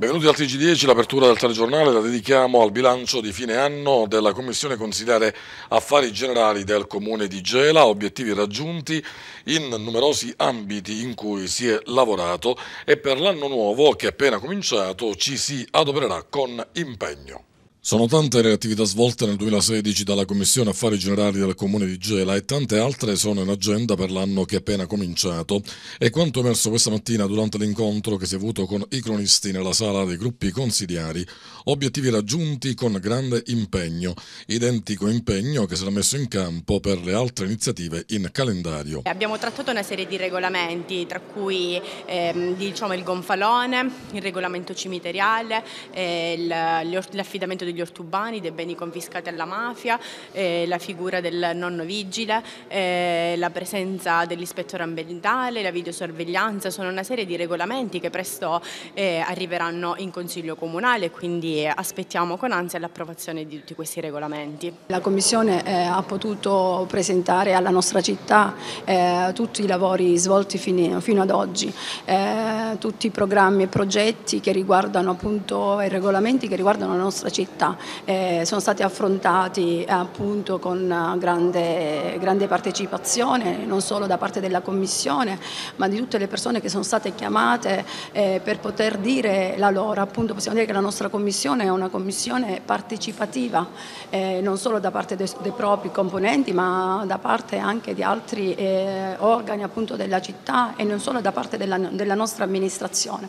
Benvenuti al TG10, l'apertura del telegiornale la dedichiamo al bilancio di fine anno della Commissione Consigliere Affari Generali del Comune di Gela, obiettivi raggiunti in numerosi ambiti in cui si è lavorato e per l'anno nuovo che è appena cominciato ci si adopererà con impegno. Sono tante le attività svolte nel 2016 dalla Commissione Affari Generali del Comune di Gela e tante altre sono in agenda per l'anno che è appena cominciato. E quanto emerso questa mattina durante l'incontro che si è avuto con i cronisti nella sala dei gruppi consigliari. Obiettivi raggiunti con grande impegno, identico impegno che sarà messo in campo per le altre iniziative in calendario. Abbiamo trattato una serie di regolamenti, tra cui ehm, diciamo, il gonfalone, il regolamento cimiteriale, eh, l'affidamento di degli ortubani, dei beni confiscati alla mafia, eh, la figura del nonno vigile, eh, la presenza dell'ispettore ambientale, la videosorveglianza, sono una serie di regolamenti che presto eh, arriveranno in Consiglio Comunale, quindi aspettiamo con ansia l'approvazione di tutti questi regolamenti. La Commissione eh, ha potuto presentare alla nostra città eh, tutti i lavori svolti fino, fino ad oggi, eh, tutti i programmi e progetti che riguardano appunto i regolamenti che riguardano la nostra città realtà eh, sono stati affrontati eh, appunto con eh, grande, grande, partecipazione non solo da parte della Commissione ma di tutte le persone che sono state chiamate eh, per poter dire la loro, appunto possiamo dire che la nostra Commissione è una Commissione partecipativa eh, non solo da parte dei, dei, propri componenti ma da parte anche di altri eh, organi appunto della città e non solo da parte della, della nostra amministrazione.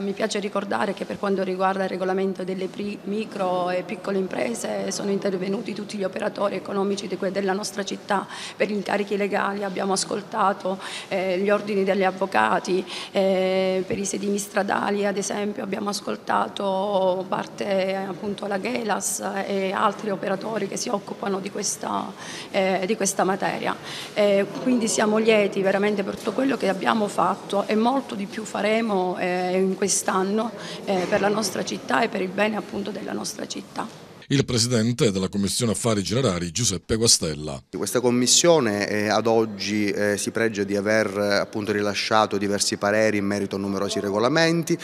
mi piace ricordare che per quanto riguarda il regolamento delle micro micro e piccole imprese, sono intervenuti tutti gli operatori economici della nostra città per incarichi legali, abbiamo ascoltato eh, gli ordini degli avvocati, eh, per i sedimi stradali ad esempio abbiamo ascoltato parte appunto la Gelas e altri operatori che si occupano di questa, eh, di questa materia. Eh, quindi siamo lieti veramente per tutto quello che abbiamo fatto e molto di più faremo eh, in quest'anno eh, per la nostra città e per il bene appunto della nostra città nostra città il presidente della Commissione Affari Generali Giuseppe Guastella. Questa commissione eh, ad oggi eh, si pregia di aver eh, appunto, rilasciato diversi pareri in merito a numerosi regolamenti,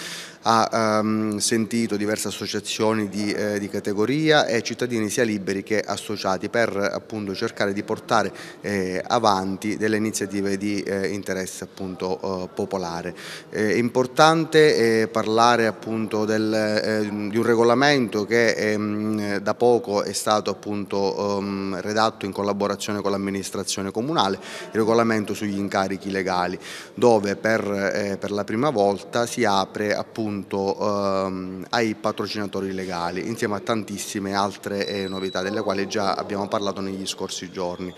ha ehm, sentito diverse associazioni di, eh, di, categoria e cittadini sia liberi che associati per appunto, cercare di portare eh, avanti delle iniziative di eh, interesse appunto, popolare. È importante parlare appunto, del, di un regolamento che ehm, da poco è stato appunto ehm, redatto in collaborazione con l'amministrazione comunale il regolamento sugli incarichi legali dove per, eh, per la prima volta si apre appunto ehm, ai patrocinatori legali insieme a tantissime altre eh, novità delle quali già abbiamo parlato negli scorsi giorni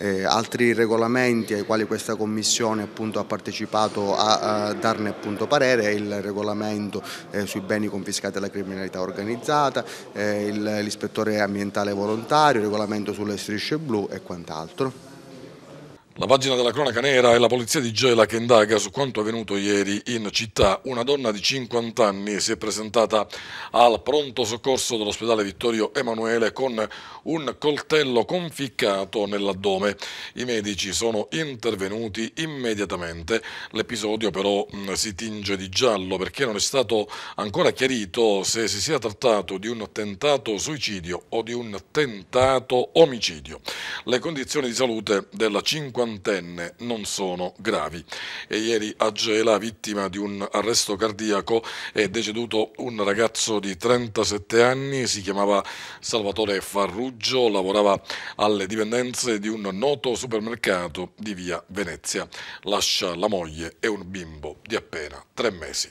eh, altri regolamenti ai quali questa Commissione appunto, ha partecipato a, a darne appunto, parere è il regolamento eh, sui beni confiscati alla criminalità organizzata, eh, l'ispettore ambientale volontario, il regolamento sulle strisce blu e quant'altro. La pagina della cronaca nera è la polizia di Gela che indaga su quanto avvenuto ieri in città. Una donna di 50 anni si è presentata al pronto soccorso dell'ospedale Vittorio Emanuele con un coltello conficcato nell'addome. I medici sono intervenuti immediatamente. L'episodio però mm, si tinge di giallo perché non è stato ancora chiarito se si sia trattato di un tentato suicidio o di un tentato omicidio. Le condizioni di salute della cinquantenne non sono gravi. E ieri a Gela, vittima di un arresto cardiaco, è deceduto un ragazzo di 37 anni, si chiamava Salvatore Farrucci Ferruggio, lavorava alle dipendenze di un noto supermercato di via Venezia. Lascia la moglie e un bimbo di appena tre mesi.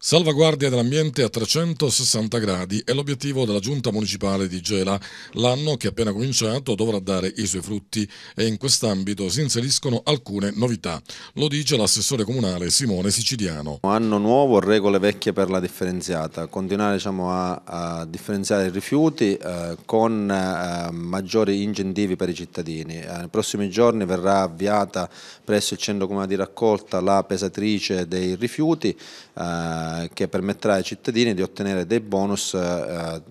Salvaguardia dell'ambiente a 360 gradi è l'obiettivo della giunta municipale di Gela. L'anno che è appena cominciato dovrà dare i suoi frutti e in quest'ambito si inseriscono alcune novità. Lo dice l'assessore comunale Simone Siciliano. Anno nuovo, regole vecchie per la differenziata. Continuare diciamo, a, a, differenziare i rifiuti eh, con eh, maggiori incentivi per i cittadini. Eh, nei prossimi giorni verrà avviata presso il centro comunale di raccolta la pesatrice dei rifiuti eh, che permetterà ai cittadini di ottenere dei bonus eh,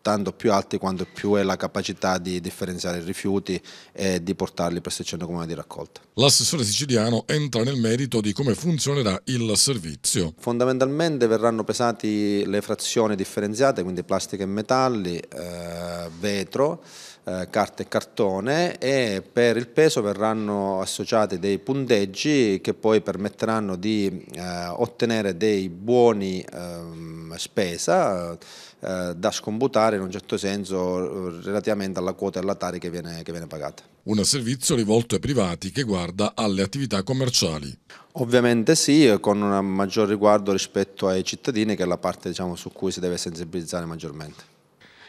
tanto più alti quanto più è la capacità di differenziare i rifiuti e di portarli presso il centro comunale di raccolta. L'assessore siciliano entra nel merito di come funzionerà il servizio. Fondamentalmente verranno pesati le frazioni differenziate, quindi plastica e metalli, eh, vetro, eh, carta e cartone e per il peso verranno associati dei punteggi che poi permetteranno di eh, ottenere dei buoni ehm, spesa eh, da scomputare in un certo senso eh, relativamente alla quota e alla tari che viene, che viene pagata. Un servizio rivolto ai privati che guarda alle attività commerciali. Ovviamente sì, con un maggior riguardo rispetto ai cittadini che è la parte diciamo, su cui si deve sensibilizzare maggiormente.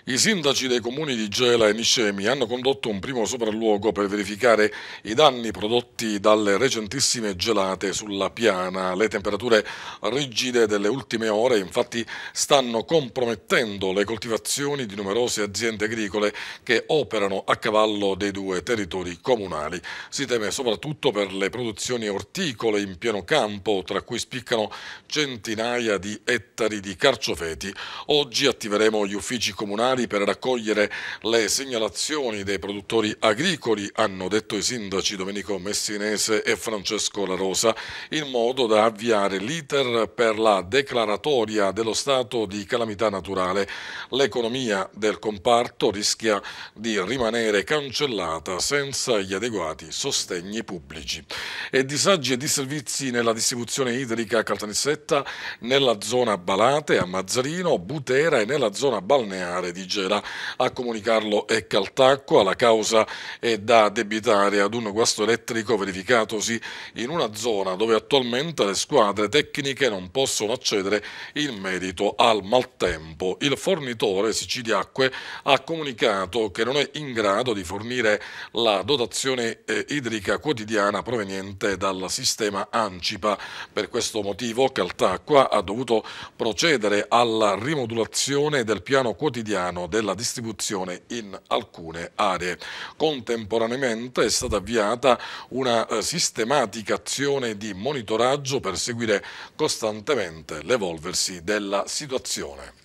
I sindaci dei comuni di Gela e Niscemi hanno condotto un primo sopralluogo per verificare i danni prodotti dalle recentissime gelate sulla piana. Le temperature rigide delle ultime ore infatti stanno compromettendo le coltivazioni di numerose aziende agricole che operano a cavallo dei due territori comunali. Si teme soprattutto per le produzioni orticole in pieno campo, tra cui spiccano centinaia di ettari di carciofeti. Oggi attiveremo gli uffici comunali necessari per raccogliere le segnalazioni dei produttori agricoli, hanno detto i sindaci Domenico Messinese e Francesco La Rosa, in modo da avviare l'iter per la declaratoria dello stato di calamità naturale. L'economia del comparto rischia di rimanere cancellata senza gli adeguati sostegni pubblici. E disagi e disservizi nella distribuzione idrica a Caltanissetta, nella zona Balate, a Mazzarino, Butera e nella zona balneare di Origera. A comunicarlo è Caltacqua, la causa è da debitare ad un guasto elettrico verificatosi in una zona dove attualmente le squadre tecniche non possono accedere in merito al maltempo. Il fornitore Siciliacque ha comunicato che non è in grado di fornire la dotazione eh, idrica quotidiana proveniente dal sistema Ancipa. Per questo motivo Caltacqua ha dovuto procedere alla rimodulazione del piano quotidiano piano della distribuzione in alcune aree. Contemporaneamente è stata avviata una eh, sistematica azione di monitoraggio per seguire costantemente l'evolversi della situazione.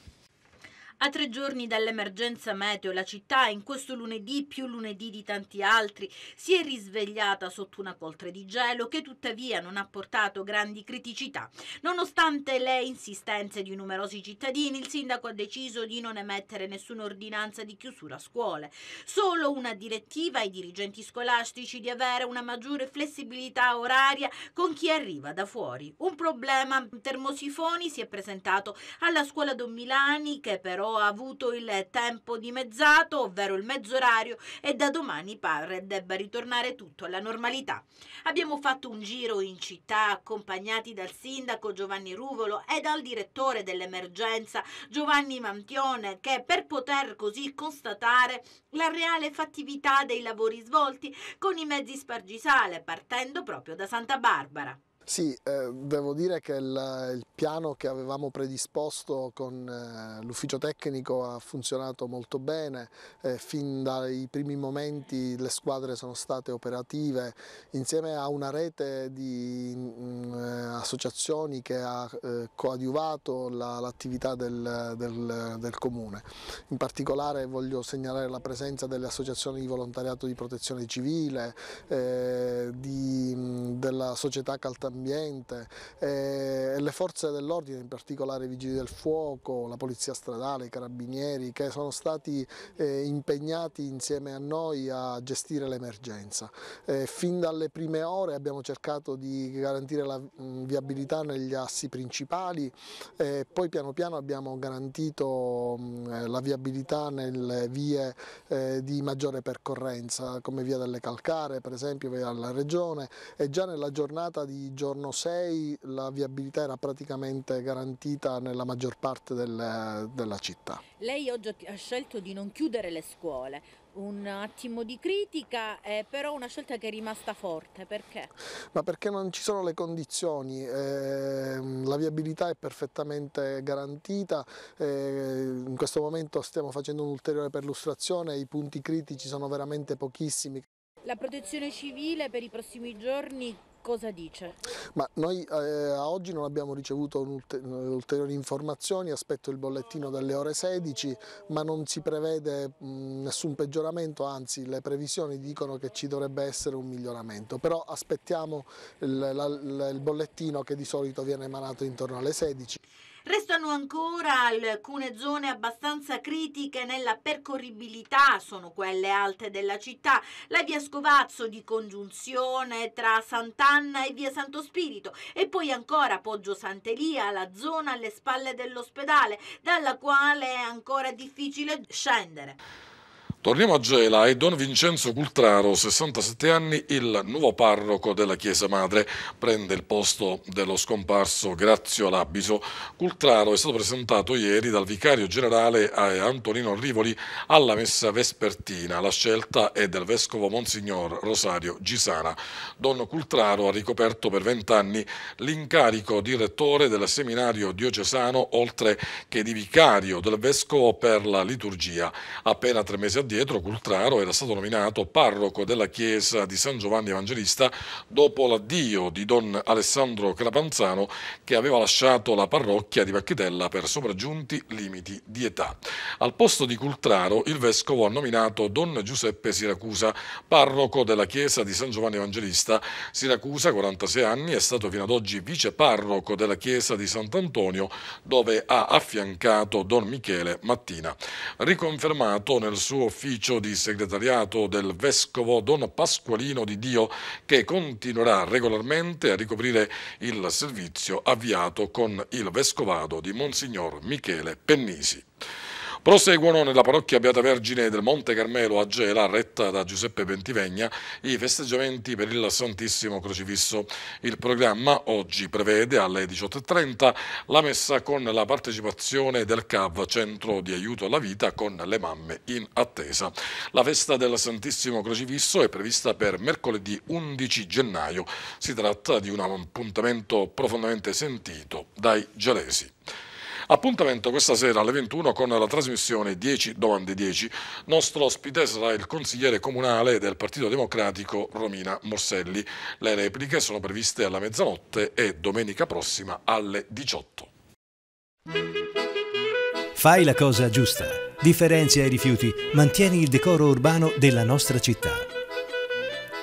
A tre giorni dall'emergenza meteo, la città in questo lunedì più lunedì di tanti altri si è risvegliata sotto una coltre di gelo che tuttavia non ha portato grandi criticità. Nonostante le insistenze di numerosi cittadini, il sindaco ha deciso di non emettere nessuna ordinanza di chiusura a scuole, solo una direttiva ai dirigenti scolastici di avere una maggiore flessibilità oraria con chi arriva da fuori. Un problema termosifoni si è presentato alla scuola Don Milani che però ho avuto il tempo dimezzato, ovvero il mezzo orario, e da domani pare debba ritornare tutto alla normalità. Abbiamo fatto un giro in città accompagnati dal sindaco Giovanni Ruvolo e dal direttore dell'emergenza Giovanni Mantione, che per poter così constatare la reale fattività dei lavori svolti con i mezzi spargisale, partendo proprio da Santa Barbara. Sì, eh, devo dire che il, il, piano che avevamo predisposto con eh, l'ufficio tecnico ha funzionato molto bene, eh, fin dai primi momenti le squadre sono state operative insieme a una rete di mh, mm, eh, associazioni che ha eh, coadiuvato l'attività la, del, del, del comune. In particolare voglio segnalare la presenza delle associazioni di volontariato di protezione civile, eh, di, mh, mm, della società Caltamino ambiente, eh, le forze dell'ordine, in particolare i vigili del fuoco, la polizia stradale, i carabinieri che sono stati eh, impegnati insieme a noi a gestire l'emergenza. Eh, fin dalle prime ore abbiamo cercato di garantire la mm, viabilità negli assi principali, eh, poi piano piano abbiamo garantito mh, mm, eh, la viabilità nelle vie eh, di maggiore percorrenza come via delle Calcare per esempio, via della Regione e già nella giornata di giorno 6 la viabilità era praticamente garantita nella maggior parte delle, della città. Lei oggi ha scelto di non chiudere le scuole, un attimo di critica, eh, però una scelta che è rimasta forte, perché? Ma perché non ci sono le condizioni, eh, la viabilità è perfettamente garantita, eh, in questo momento stiamo facendo un'ulteriore perlustrazione, i punti critici sono veramente pochissimi. La protezione civile per i prossimi giorni cosa dice? Ma noi eh, a oggi non abbiamo ricevuto ulteriori informazioni, aspetto il bollettino dalle ore 16, ma non si prevede mh, nessun peggioramento, anzi le previsioni dicono che ci dovrebbe essere un miglioramento, però aspettiamo il, la, il bollettino che di solito viene emanato intorno alle 16. Restano ancora alcune zone abbastanza critiche nella percorribilità, sono quelle alte della città, la via Scovazzo di congiunzione tra Sant'Anna e via Santo Spirito e poi ancora Poggio Sant'Elia, la zona alle spalle dell'ospedale, dalla quale è ancora difficile scendere. Torniamo a Gela e Don Vincenzo Cultraro, 67 anni, il nuovo parroco della Chiesa Madre, prende il posto dello scomparso Grazio Labiso. Cultraro è stato presentato ieri dal vicario generale Antonino Rivoli alla messa vespertina. La scelta è del vescovo Monsignor Rosario Gisana. Don Cultraro ha ricoperto per 20 anni l'incarico di rettore del seminario diocesano, oltre che di vicario del vescovo per la liturgia. Appena tre mesi addietro addietro Cultraro era stato nominato parroco della chiesa di San Giovanni Evangelista dopo l'addio di don Alessandro Calapanzano che aveva lasciato la parrocchia di Vacchitella per sopraggiunti limiti di età. Al posto di Cultraro il vescovo ha nominato don Giuseppe Siracusa, parroco della chiesa di San Giovanni Evangelista. Siracusa, 46 anni, è stato fino ad oggi viceparroco della chiesa di Sant'Antonio dove ha affiancato don Michele Mattina. Riconfermato nel suo ufficio l'ufficio di segretariato del vescovo Don Pasqualino di Dio che continuerà regolarmente a ricoprire il servizio avviato con il vescovado di Monsignor Michele Pennisi. Proseguono nella parrocchia Beata Vergine del Monte Carmelo a Gela, retta da Giuseppe Bentivegna, i festeggiamenti per il Santissimo Crocifisso. Il programma oggi prevede alle 18.30 la messa con la partecipazione del CAV, Centro di Aiuto alla Vita, con le mamme in attesa. La festa del Santissimo Crocifisso è prevista per mercoledì 11 gennaio. Si tratta di un appuntamento profondamente sentito dai gelesi. Appuntamento questa sera alle 21 con la trasmissione 10 domande 10. Nostro ospite sarà il consigliere comunale del Partito Democratico Romina Morselli. Le repliche sono previste alla mezzanotte e domenica prossima alle 18. Fai la cosa giusta. Differenzia i rifiuti, mantieni il decoro urbano della nostra città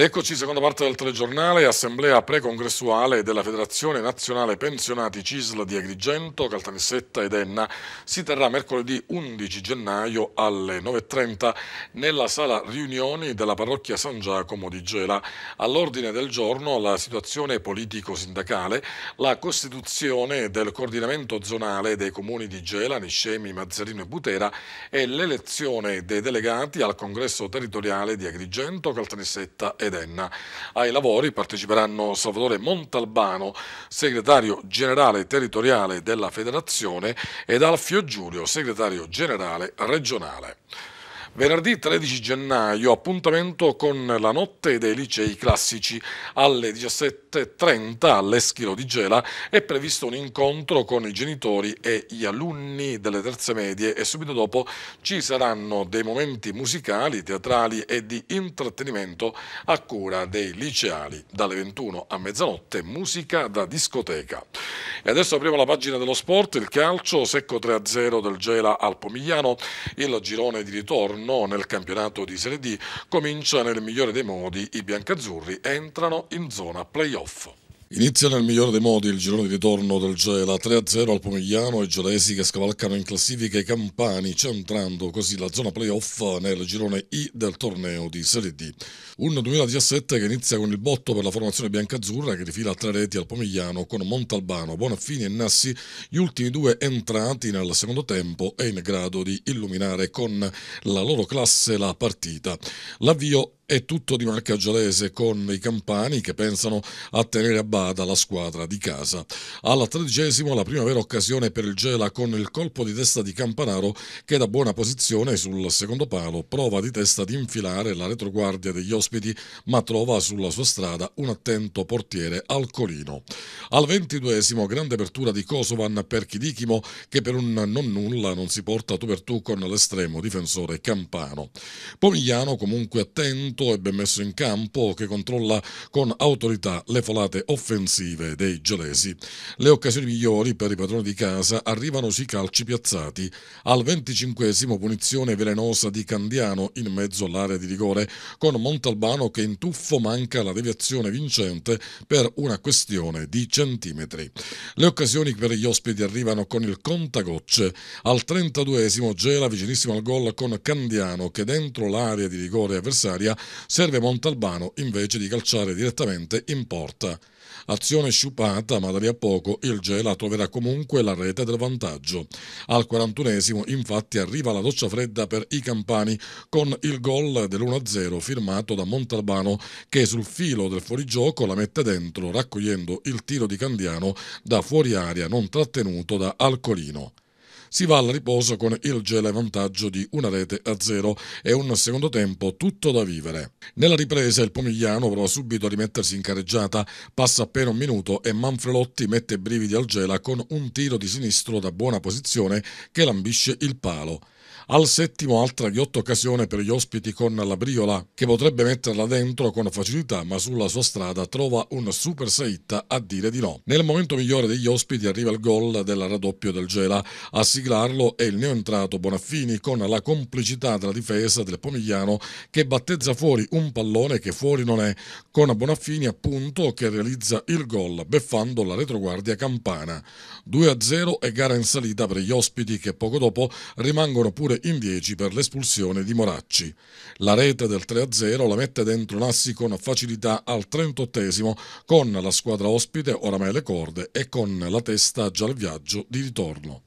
eccoci, seconda parte del telegiornale, assemblea pre-congressuale della Federazione Nazionale Pensionati CISL di Agrigento, Caltanissetta ed Enna si terrà mercoledì 11 gennaio alle 9.30 nella sala riunioni della parrocchia San Giacomo di Gela. All'ordine del giorno la situazione politico-sindacale, la costituzione del coordinamento zonale dei comuni di Gela, Niscemi, Mazzarino e Butera e l'elezione dei delegati al congresso territoriale di Agrigento, Caltanissetta e ed Ai lavori parteciperanno Salvatore Montalbano, segretario generale territoriale della federazione, ed Alfio Giulio, segretario generale regionale. Venerdì 13 gennaio appuntamento con la notte dei licei classici alle 17.30 all'Eschilo di Gela è previsto un incontro con i genitori e gli alunni delle terze medie e subito dopo ci saranno dei momenti musicali, teatrali e di intrattenimento a cura dei liceali dalle 21 a mezzanotte musica da discoteca. E adesso apriamo la pagina dello sport, il calcio secco 3-0 del Gela al Pomigliano, il girone di ritorno no nel campionato di Serie D, comincia nel migliore dei modi, i biancazzurri entrano in zona playoff. Inizia nel migliore dei modi il girone di ritorno del Gela 3-0 al Pomigliano e Gelesi che scavalcano in classifica i campani, centrando così la zona playoff nel girone I del torneo di Serie D. Un 2017 che inizia con il botto per la formazione biancazzurra che rifila tre reti al Pomigliano con Montalbano, Bonaffini e Nassi, gli ultimi due entrati nel secondo tempo e in grado di illuminare con la loro classe la partita. L'avvio è tutto di Marcaggiolese con i campani che pensano a tenere a bada la squadra di casa. Alla tredicesima la prima vera occasione per il Gela con il colpo di testa di Campanaro che da buona posizione sul secondo palo prova di testa ad infilare la retroguardia degli ospiti ma trova sulla sua strada un attento portiere al colino. Al ventiduesimo grande apertura di Kosovan per Chidichimo che per un non nulla non si porta tu per tu con l'estremo difensore Campano. Pomigliano comunque attento pronto ebbe messo in campo che controlla con autorità le folate offensive dei gelesi. Le occasioni migliori per i padroni di casa arrivano sui calci piazzati. Al 25 punizione velenosa di Candiano in mezzo all'area di rigore con Montalbano che in tuffo manca la deviazione vincente per una questione di centimetri. Le occasioni per gli ospiti arrivano con il contagocce. Al 32 Gela vicinissimo al gol con Candiano che dentro l'area di rigore avversaria Serve Montalbano invece di calciare direttamente in porta. Azione sciupata, ma da lì a poco il Gela troverà comunque la rete del vantaggio. Al 41 esimo infatti arriva la doccia fredda per i campani con il gol dell'1-0 firmato da Montalbano che sul filo del fuorigioco la mette dentro raccogliendo il tiro di Candiano da fuori aria non trattenuto da Alcolino si va al riposo con il Gela in vantaggio di una rete a zero e un secondo tempo tutto da vivere. Nella ripresa il Pomigliano prova subito a rimettersi in careggiata, passa appena un minuto e Manfrelotti mette brividi al Gela con un tiro di sinistro da buona posizione che lambisce il palo al settimo altra ghiotta occasione per gli ospiti con la Briola, che potrebbe metterla dentro con facilità, ma sulla sua strada trova un super seitta a dire di no. Nel momento migliore degli ospiti arriva il gol del raddoppio del Gela. A siglarlo è il neoentrato Bonaffini con la complicità della difesa del Pomigliano che battezza fuori un pallone che fuori non è, con Bonaffini appunto che realizza il gol beffando la retroguardia campana. 2-0 e gara in salita per gli ospiti che poco dopo rimangono pure rigore in 10 per l'espulsione di Moracci. La rete del 3-0 la mette dentro Nassi con facilità al 38 esimo con la squadra ospite oramai le corde e con la testa già al viaggio di ritorno.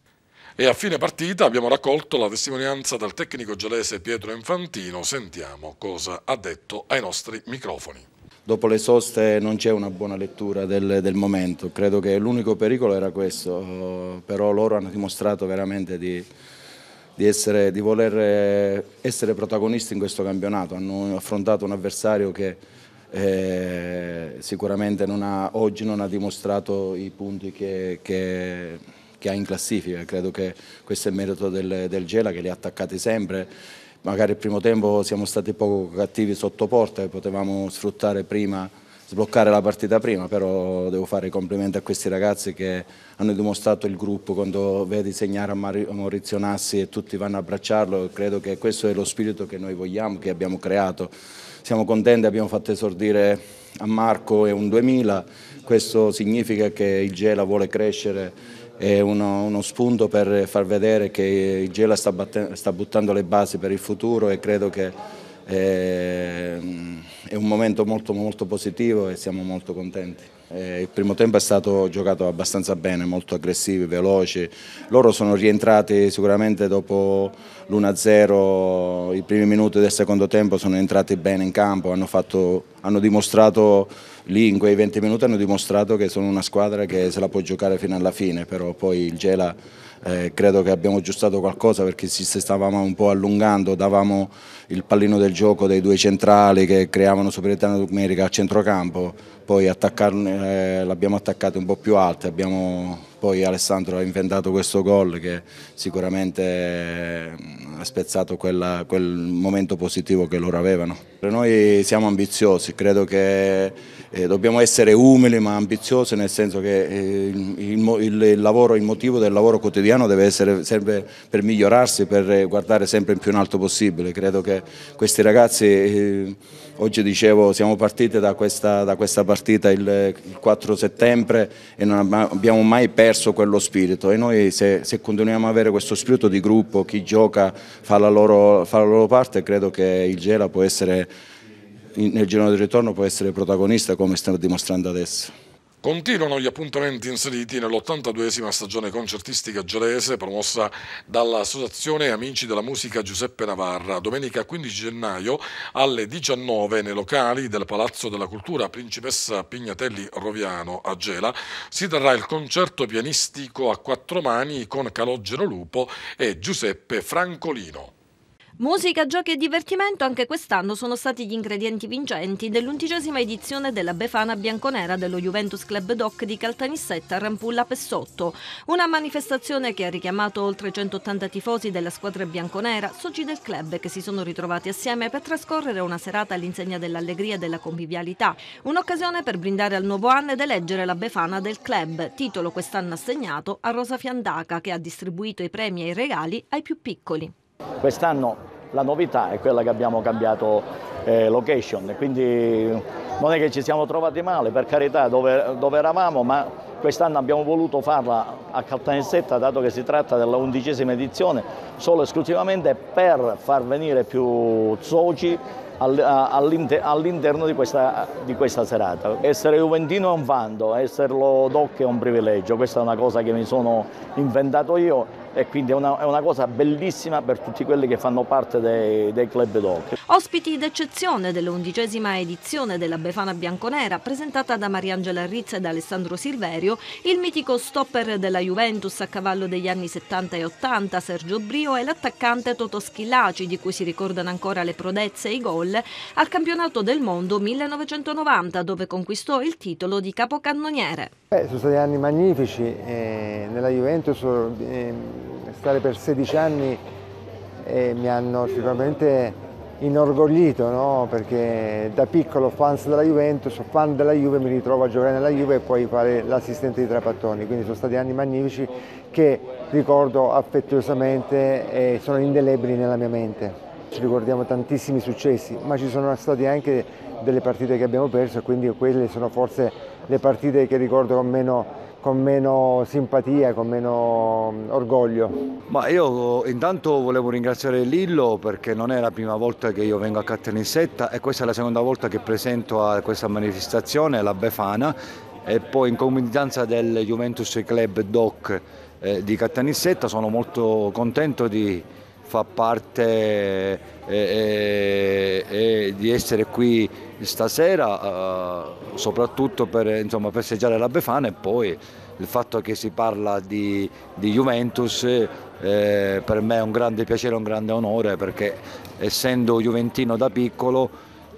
E a fine partita abbiamo raccolto la testimonianza del tecnico gelese Pietro Infantino. Sentiamo cosa ha detto ai nostri microfoni dopo le soste non c'è una buona lettura del, del momento, credo che l'unico pericolo era questo, però loro hanno dimostrato veramente di, di, essere, di voler eh, essere protagonisti in questo campionato. Hanno affrontato un avversario che eh, sicuramente non ha, oggi non ha dimostrato i punti che, che, che, ha in classifica. Credo che questo è il merito del, del Gela che li ha attaccati sempre magari il primo tempo siamo stati poco cattivi sotto porta e potevamo sfruttare prima sbloccare la partita prima, però devo fare i complimenti a questi ragazzi che hanno dimostrato il gruppo, quando vedi segnare a Maurizio Nassi e tutti vanno a abbracciarlo, credo che questo è lo spirito che noi vogliamo, che abbiamo creato. Siamo contenti, abbiamo fatto esordire a Marco e un 2000, questo significa che il Gela vuole crescere è uno, uno, spunto per far vedere che il Gela sta, sta buttando le basi per il futuro e credo che Ehm, è un momento molto, molto positivo e siamo molto contenti. Eh, il primo tempo è stato giocato abbastanza bene, molto aggressivi, veloci. Loro sono rientrati sicuramente dopo l'1-0, i primi minuti del secondo tempo sono entrati bene in campo, hanno, fatto, hanno dimostrato lì in quei 20 minuti hanno dimostrato che sono una squadra che se la può giocare fino alla fine, però poi il Gela eh, credo che abbiamo aggiustato qualcosa perché ci stavamo un po' allungando, davamo il pallino del gioco dei due centrali che creavano superiorità numerica a centrocampo, poi eh, l'abbiamo attaccato un po' più alto, abbiamo, poi Alessandro ha inventato questo gol che sicuramente... Eh, spezzato quella, quel momento positivo che loro avevano. Noi siamo ambiziosi, credo che eh, dobbiamo essere umili ma ambiziosi nel senso che eh, il, il, il, lavoro, il motivo del lavoro quotidiano deve essere sempre per migliorarsi, per guardare sempre in più in alto possibile. Credo che questi ragazzi, eh, oggi dicevo, siamo partiti da questa, da questa partita il, il, 4 settembre e non abbiamo mai perso quello spirito e noi se, se continuiamo a avere questo spirito di gruppo, chi gioca fa la loro, fa la loro parte e credo che il Gela può essere, nel girone di ritorno può essere protagonista come sta dimostrando adesso. Continuano gli appuntamenti inseriti nell82 stagione concertistica gelese promossa dall'Associazione Amici della Musica Giuseppe Navarra, domenica 15 gennaio alle 19 nei locali del Palazzo della Cultura Principessa Pignatelli Roviano a Gela si terrà il concerto pianistico a quattro mani con Calogero Lupo e Giuseppe Francolino. Musica, giochi e divertimento anche quest'anno sono stati gli ingredienti vincenti dell'undicesima edizione della Befana Bianconera dello Juventus Club Doc di Caltanissetta Rampulla Pessotto. Una manifestazione che ha richiamato oltre 180 tifosi della squadra bianconera, soci del club che si sono ritrovati assieme per trascorrere una serata all'insegna dell'allegria e della convivialità. Un'occasione per brindare al nuovo anno ed eleggere la Befana del club, titolo quest'anno assegnato a Rosa Fiandaca che ha distribuito i premi e i regali ai più piccoli. Quest'anno la novità è quella che abbiamo cambiato eh, location, quindi non è che ci siamo trovati male, per carità, dove, dove eravamo, ma quest'anno abbiamo voluto farla a Caltanissetta, dato che si tratta della undicesima edizione, solo e esclusivamente per far venire più soci all'interno di, di questa, serata. Essere Juventino è un vanto, esserlo doc è un privilegio, questa è una cosa che mi sono inventato io e quindi è una, è una, cosa bellissima per tutti quelli che fanno parte dei, dei club doc. Ospiti d'eccezione dell'undicesima edizione della Befana Bianconera presentata da Mariangela Rizza ed Alessandro Silverio, il mitico stopper della Juventus a cavallo degli anni 70 e 80 Sergio Brio e l'attaccante Toto Schillaci di cui si ricordano ancora le prodezze e i gol al campionato del mondo 1990 dove conquistò il titolo di capocannoniere. Beh, sono stati anni magnifici, eh, nella Juventus eh, stare per 16 anni eh, mi hanno sicuramente inorgoglito no? perché da piccolo fans della Juventus, fan della Juve, mi ritrovo a giocare nella Juve e poi fare l'assistente di Trapattoni, quindi sono stati anni magnifici che ricordo affettuosamente e sono indelebili nella mia mente. Ci ricordiamo tantissimi successi, ma ci sono state anche delle partite che abbiamo perso quindi quelle sono forse le partite che ricordo con meno con meno simpatia, con meno mm, orgoglio. Ma io eh, intanto volevo ringraziare Lillo perché non è la prima volta che io vengo a Cattenissetta e questa è la seconda volta che presento a questa manifestazione la Befana e poi in comunità del Juventus Club Doc eh, di Cattanissetta sono molto contento di far parte e, e, di essere qui stasera eh, soprattutto per insomma, festeggiare la Befana e poi il fatto che si parla di, di Juventus eh, per me è un grande piacere, un grande onore perché essendo juventino da piccolo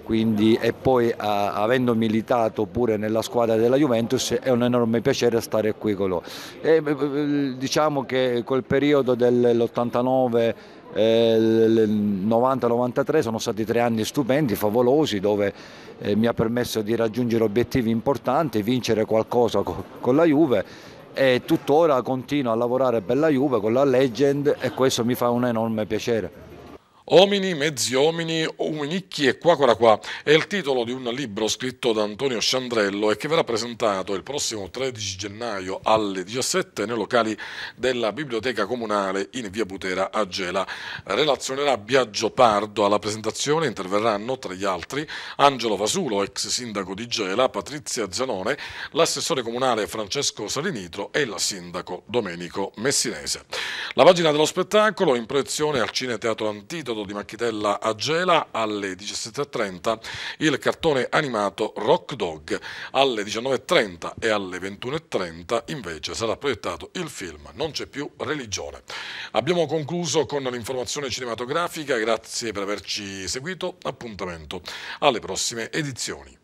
quindi, e poi a, eh, avendo militato pure nella squadra della Juventus è un enorme piacere stare qui con loro. E, eh, diciamo che quel periodo dell'89 il eh, 90-93 sono stati tre anni stupendi, favolosi, dove eh, mi ha permesso di raggiungere obiettivi importanti, vincere qualcosa con la Juve e tuttora continuo a lavorare per la Juve con la Legend e questo mi fa un enorme piacere. Omini, mezzi omini, uminicchi e qua, qua, qua è il titolo di un libro scritto da Antonio Sciandrello e che verrà presentato il prossimo 13 gennaio alle 17 nei locali della Biblioteca Comunale in via Butera a Gela. Relazionerà Biagio Pardo alla presentazione, interverranno tra gli altri Angelo Vasulo, ex sindaco di Gela, Patrizia Zanone, l'assessore comunale Francesco Salinitro e il sindaco Domenico Messinese. La pagina dello spettacolo in proiezione al Cine Teatro Antitodo Teatro di Macchitella a Gela alle 17.30, il cartone animato Rock Dog alle 19.30 e alle 21.30 invece sarà proiettato il film Non c'è più religione. Abbiamo concluso con l'informazione cinematografica, grazie per averci seguito, appuntamento alle prossime edizioni.